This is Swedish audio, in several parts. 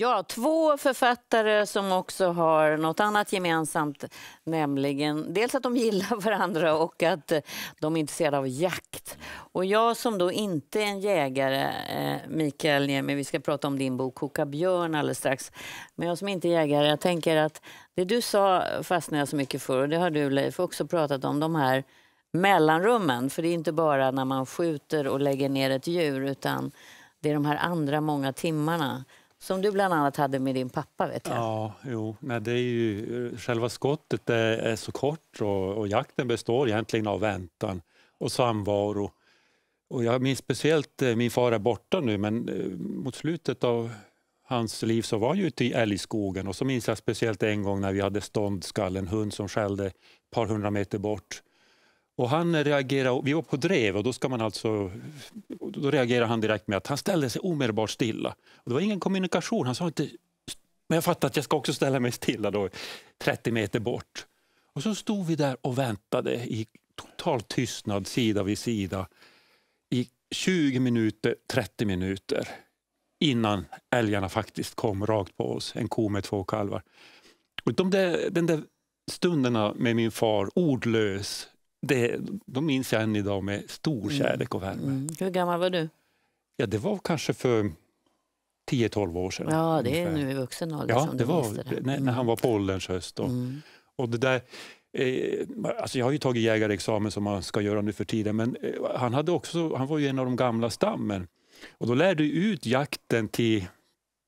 Ja, två författare som också har något annat gemensamt, nämligen dels att de gillar varandra och att eh, de är intresserade av jakt. Och jag som då inte är en jägare, eh, Mikael Niemi, vi ska prata om din bok Koka björn alldeles strax, men jag som inte är jägare, jag tänker att det du sa fastnade jag så mycket för och det har du Leif också pratat om, de här mellanrummen, för det är inte bara när man skjuter och lägger ner ett djur utan det är de här andra många timmarna som du bland annat hade med din pappa. vet jag. Ja, jo, men det är ju, eh, själva skottet är, är så kort och, och, jakten består egentligen av väntan och samvaro. Och jag minns speciellt, eh, min far är borta nu, men eh, mot slutet av hans liv så var han ute i älgskogen. Och så minns jag speciellt en gång när vi hade ståndskall, en hund som skällde ett par hundra meter bort. Och han reagerade, vi var på drev och då, ska man alltså, då reagerade han direkt med att han ställde sig omedelbart stilla. Och det var ingen kommunikation, han sa inte men jag fattade att jag ska också ställa mig stilla då, 30 meter bort. Och så stod vi där och väntade i total tystnad sida vid sida i 20 minuter, 30 minuter innan älgarna faktiskt kom rakt på oss, en ko med två kalvar. Och de där, den där stunderna med min far, ordlös, det, de minns jag än idag med stor mm. kärlek och värme. Mm. Hur gammal var du? Ja, det var kanske för 10-12 år sedan. Ja, det är ungefär. nu i vuxen ålder ja, som det var, det. När, när, mm. han var på ålderns höst. Och, mm. och det där, eh, alltså jag har ju tagit jägarexamen som man ska göra nu för tiden men eh, han, hade också, han var ju en av de gamla stammen. Och då lärde du ut jakten till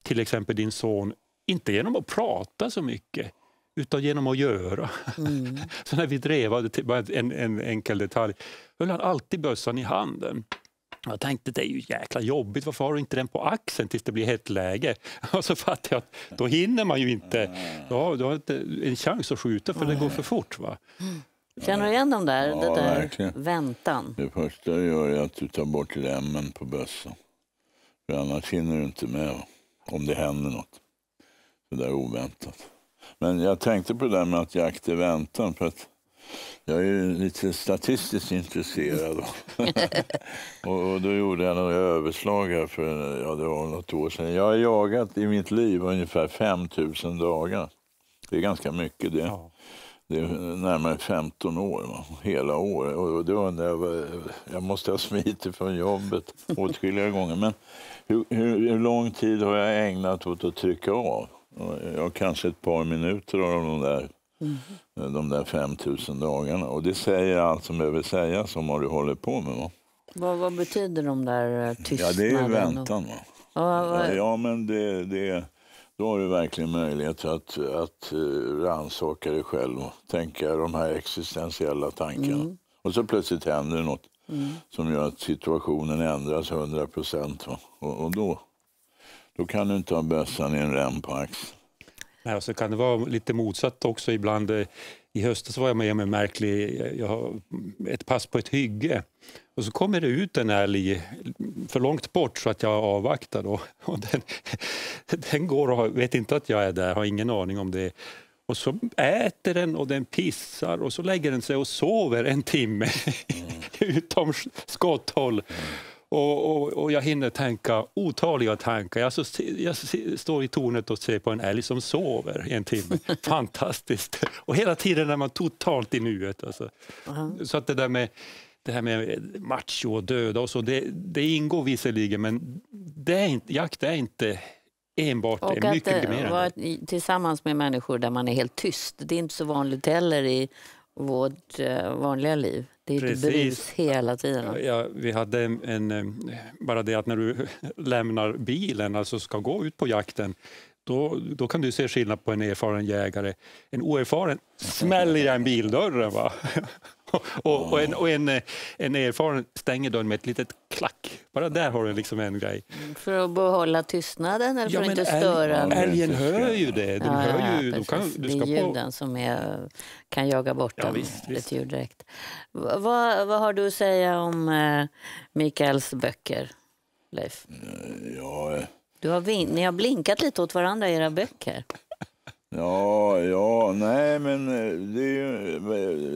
till exempel din son, inte genom att prata så mycket utan genom att göra. Mm. så när vi drev, bara en, en enkel detalj, höll han alltid bössan i handen. Jag tänkte det är ju jäkla jobbigt, varför har du inte den på axeln tills det blir hett läge? Och så fattade jag att då hinner man ju inte, ja, du har inte en chans att skjuta för det går för fort. Va? Känner du igen dem där, ja, det där verkligen. väntan? Det första du gör är att du tar bort remmen på bössan. För annars hinner du inte med om det händer nåt. Det där är oväntat. Men jag tänkte på det där med att jakt är väntan. För att jag är lite statistiskt intresserad. och, då gjorde jag några överslag här för ja, det var något år sedan. Jag har jagat i mitt liv ungefär 5 000 dagar. Det är ganska mycket det. Det är närmare 15 år, va? hela år. Och det var jag, jag måste ha smitit från jobbet åtskilliga gånger. Men hur, hur, hur lång tid har jag ägnat åt att trycka av? ja, kanske ett par minuter av de där, mm. de där 5000 dagarna. Och det säger allt som behöver sägas om vad du håller på med. Va? Vad, vad betyder de där tystnaden? Eh, ja, det är väntan. Va? Ja, vad... ja, men det, det, då har du verkligen möjlighet att, att eh, rannsaka dig själv och tänka de här existentiella tankarna. Mm. Och så plötsligt händer något mm. som gör att situationen ändras 100 procent. Och, och då då kan du inte ha bössan i en rem på Nej, och så kan det vara lite motsatt också ibland. Eh, I höstas var jag med om en märklig, eh, jag har ett pass på ett hygge och så kommer det ut en älg för långt bort så att jag avvaktar. Då. Och den, den går och vet inte att jag är där, har ingen aning om det. Och så äter den och den pissar och så lägger den sig och sover en timme mm. utom skotthåll. Mm. Och, och, och, jag hinner tänka otaliga tankar. Jag, så, jag står i tornet och ser på en älg som sover i en timme. Fantastiskt! Och hela tiden är man totalt i nuet. Alltså. Uh -huh. Så att det där med det här med macho och döda och så, det, det ingår visserligen men det är inte, jakt är inte enbart och det, mycket mer. Och att tillsammans med människor där man är helt tyst, det är inte så vanligt heller i vårt eh, vanliga liv. Det är Precis. brus hela tiden. Ja, vi hade en, en, eh, bara det att när du lämnar bilen, alltså ska gå ut på jakten, då, då kan du se skillnad på en erfaren jägare. En oerfaren smäller i en bildörren. Va? och, och, en, och en, eh, en erfaren stänger dörren med ett litet klack bara där har du liksom en grej. Mm, för att behålla tystnaden eller ja, för att inte störa? Älgen hör ju det. De ja, hör ju, de kan, du ska det är ljuden på... som är, kan jaga bort ja, dem. Visst, visst. Ljud direkt. Vad, vad har du att säga om eh, Mikaels böcker, Leif? Mm, ja, du har, ni har blinkat lite åt varandra i era böcker. Ja, ja, nej men eh, det ju,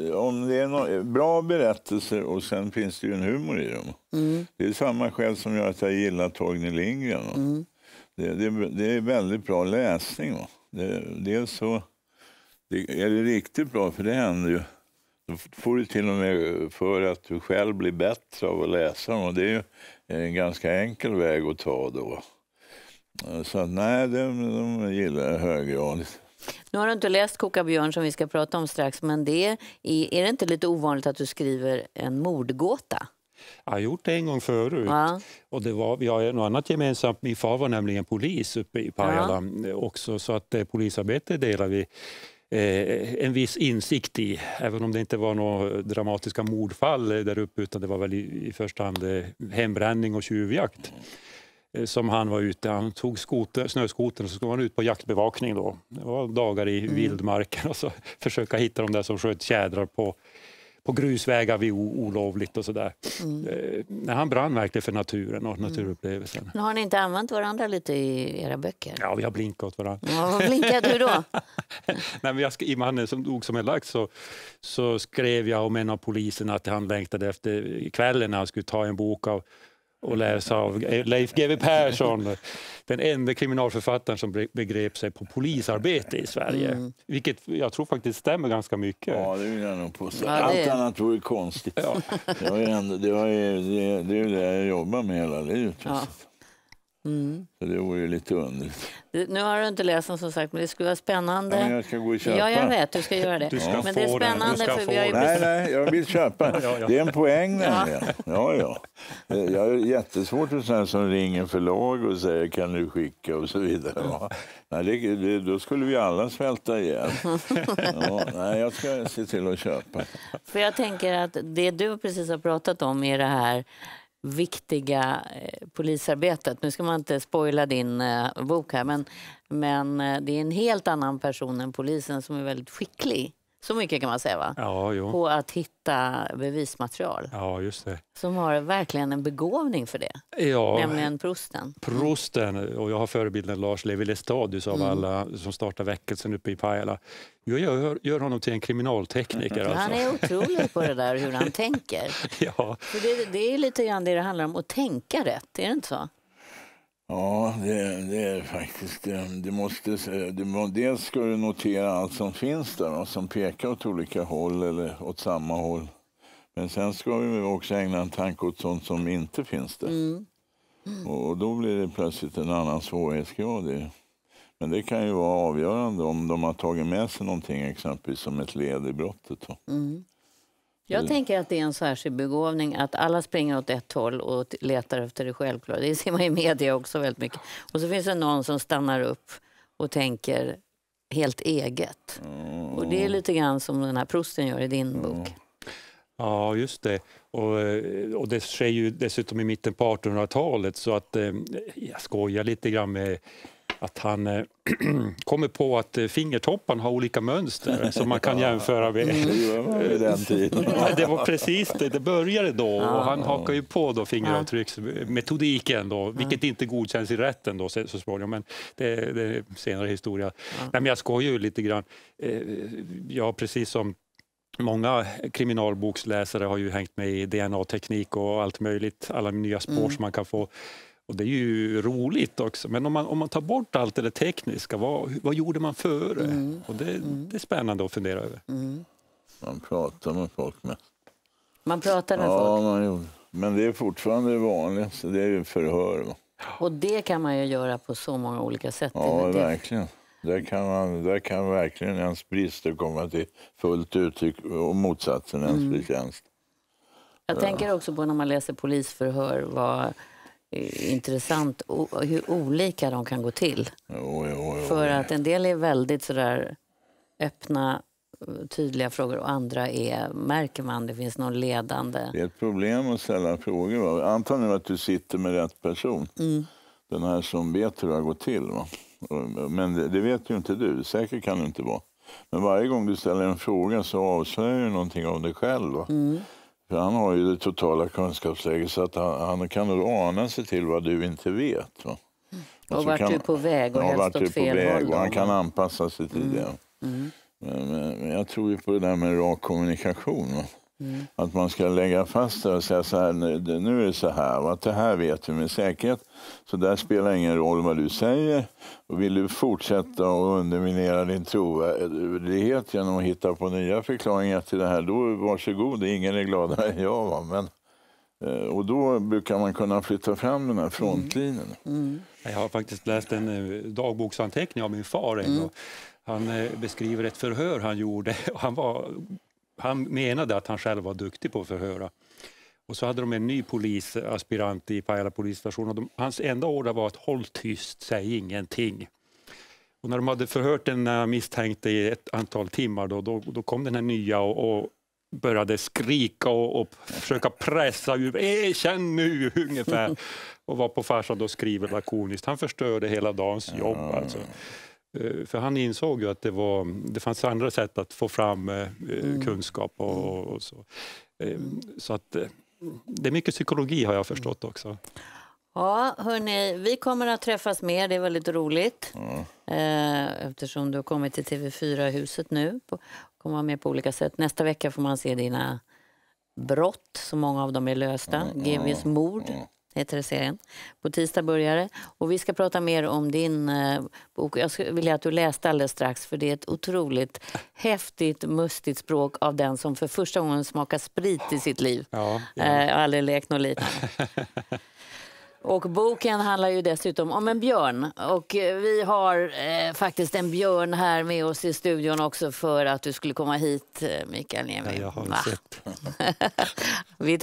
eh, om det är no eh, bra berättelser och sen finns det ju en humor i dem. Mm. Det är samma skäl som gör att jag gillar Torgny Lindgren. Mm. Det, det, det, är väldigt bra läsning. Va? Det, dels så det, är det riktigt bra, för det händer ju. Då får du till och med för att du själv blir bättre av att läsa dem och det är ju en ganska enkel väg att ta då. Så nej, de, de gillar jag höggradigt. Nu har du inte läst Koka björn som vi ska prata om strax, men det är, är det inte lite ovanligt att du skriver en mordgåta? Jag har gjort det en gång förut. Ja. Och det var, vi har något annat gemensamt. Min far var nämligen polis uppe i Pajala ja. också, så att eh, polisarbete delar vi eh, en viss insikt i, även om det inte var några dramatiska mordfall eh, där uppe, utan det var väl i, i första hand eh, hembränning och tjuvjakt. Eh, som han var ute. Han tog skoter, snöskotern och så skulle man ut på jaktbevakning. Då. Det var dagar i mm. vildmarken och så försöka hitta de där som sköt tjädrar på, på grusvägar vid olovligt och sådär. Mm. Eh, han brann verkligen för naturen och mm. naturupplevelsen. Mm. har ni inte använt varandra lite i era böcker? Ja, vi har blinkat åt varandra. Ja, vad du då? Nej, men jag, I Mannen som dog som en lax så, så skrev jag om en av poliserna att han längtade efter kvällen när han skulle ta en bok av och läsa av Leif GW Persson, den enda kriminalförfattaren som begrep sig på polisarbete i Sverige. Mm. Vilket jag tror faktiskt stämmer ganska mycket. Ja, det vill jag nog påstå. Allt annat vore konstigt. Ja. Det, var ju, det, var ju, det, det är det jag jobbar med hela livet. Ja. Mm. Så det vore ju lite underligt. Nu har du inte läst den som sagt, men det skulle vara spännande. Ja, jag ska gå och köpa. Ja, jag vet, du ska göra det. Du ska ja. men det är spännande för vi har ju... Nej, nej, jag vill köpa. ja, ja. Det är en poäng nämligen. Ja. Ja, ja. Jag har jättesvårt för sådana som ringer förlag och säger kan du skicka och så vidare. Mm. Nej, det, det, då skulle vi alla svälta ihjäl. nej, jag ska se till att köpa. För jag tänker att det du precis har pratat om är det här viktiga eh, polisarbetet. Nu ska man inte spoila din eh, bok här men, men eh, det är en helt annan person än polisen som är väldigt skicklig. Så mycket kan man säga va? Ja, jo. På att hitta bevismaterial. Ja, just det. Som har verkligen en begåvning för det. Ja, Nämligen prosten. Prosten, och jag har förebilden Lars Levi Lestadius av mm. alla som startar väckelsen uppe i Pajala. Jag gör, gör honom till en kriminaltekniker. Mm. Alltså. Han är otrolig på det där hur han tänker. ja. För det, det är lite grann det det handlar om, att tänka rätt, är det inte så? Ja, det, det är faktiskt det. Eh, du måste, du, dels ska du notera allt som finns där och som pekar åt olika håll eller åt samma håll. Men sen ska vi också ägna en tanke åt sånt som inte finns där. Mm. Mm. Och då blir det plötsligt en annan svårighetsgrad. Men det kan ju vara avgörande om de har tagit med sig någonting exempelvis som ett led i brottet. Mm. Jag mm. tänker att det är en särskild begåvning att alla springer åt ett håll och letar efter det självklara. Det ser man i media också väldigt mycket. Och så finns det någon som stannar upp och tänker helt eget. Mm. Och det är mm. lite grann som den här prosten gör i din mm. bok. Ja, just det. Och, eh, och, det sker ju dessutom i mitten på 1800-talet så att eh, jag skojar lite grann med att han eh, kommer på att eh, fingertopparna har olika mönster som man kan jämföra med. Mm. det var precis det, det började då och ah. han hakar ju på då fingeravtrycksmetodiken då, ah. vilket inte godkänns i rätten då så, småningom, men det, det är senare historia. Ah. Nej, men jag skojar ju lite grann. Eh, ja, precis som Många kriminalboksläsare har ju hängt med i DNA-teknik och allt möjligt, alla nya spår mm. som man kan få. Och det är ju roligt också, men om man, om man tar bort allt det tekniska, vad, vad gjorde man före? Mm. Och det, mm. det är spännande att fundera över. Mm. Man pratar med folk med. Man pratar med ja, folk? Man gjorde. Men det är fortfarande det vanligaste, det är ju förhör. Va? Och det kan man ju göra på så många olika sätt. Ja, verkligen. Där kan, man, där kan verkligen ens brister komma till fullt uttryck och motsatsen ens mm. förtjänst. Jag ja. tänker också på när man läser polisförhör vad intressant hur olika de kan gå till. Jo, jo, jo, För att en del är väldigt sådär öppna, tydliga frågor och andra är, märker man, det finns någon ledande... Det är ett problem att ställa frågor. Anta nu att du sitter med rätt person. Mm. Den här som vet hur det har gått till. Va? Men det, vet ju inte du, säkert kan det inte vara. Men varje gång du ställer en fråga så avslöjar du någonting av dig själv. Mm. För han har ju det totala kunskapsläget så att han, han kan nog ana sig till vad du inte vet. Va? Mm. Och, och vart kan, du är på väg och ja, helst åt fel håll. Och han kan anpassa sig till mm. det. Mm. Men, men, jag tror ju på det där med rak kommunikation. Va? Mm. Att man ska lägga fast det och säga så här, nu är det så här, va? det här vet vi med säkerhet. Så där spelar ingen roll vad du säger. Och vill du fortsätta och underminera din trovärdighet genom att hitta på nya förklaringar till det här, då varsågod, ingen är gladare än jag. Va? Men, eh, och då brukar man kunna flytta fram den här frontlinjen. Mm. Mm. Jag har faktiskt läst en eh, dagboksanteckning av min far en mm. Han eh, beskriver ett förhör han gjorde. Han var han menade att han själv var duktig på att förhöra. Och så hade de en ny polisaspirant i Pajala polisstation och de, hans enda order var att håll tyst, säg ingenting. Och när de hade förhört den misstänkte i ett antal timmar då, då, då kom den här nya och, och började skrika och, och försöka pressa ur. erkänn nu ungefär. Och var på farsan då skriver lakoniskt, han förstörde hela dagens jobb. Alltså. Eh, för han insåg ju att det, var, det fanns andra sätt att få fram eh, eh, mm. kunskap mm. och, och så. Ehm, så att det är mycket psykologi har jag förstått mm. också. Ja, hörni, vi kommer att träffas mer. Det är väldigt roligt. Mm. Eftersom du har kommit till TV4-huset nu. Kommer vara med på olika sätt. Nästa vecka får man se dina brott, så många av dem är lösta. Mm. GVs mord. Mm heter serien. På tisdag börjar det. Och vi ska prata mer om din eh, bok. Jag vill att du läste alldeles strax för det är ett otroligt häftigt, mustigt språk av den som för första gången smakar sprit i sitt liv. Ja, ja. Eh, aldrig lekt något liknande. Och boken handlar ju dessutom om en björn. Och eh, vi har eh, faktiskt en björn här med oss i studion också för att du skulle komma hit, eh, Mikael Niemi. Ja, jag har sett. vi är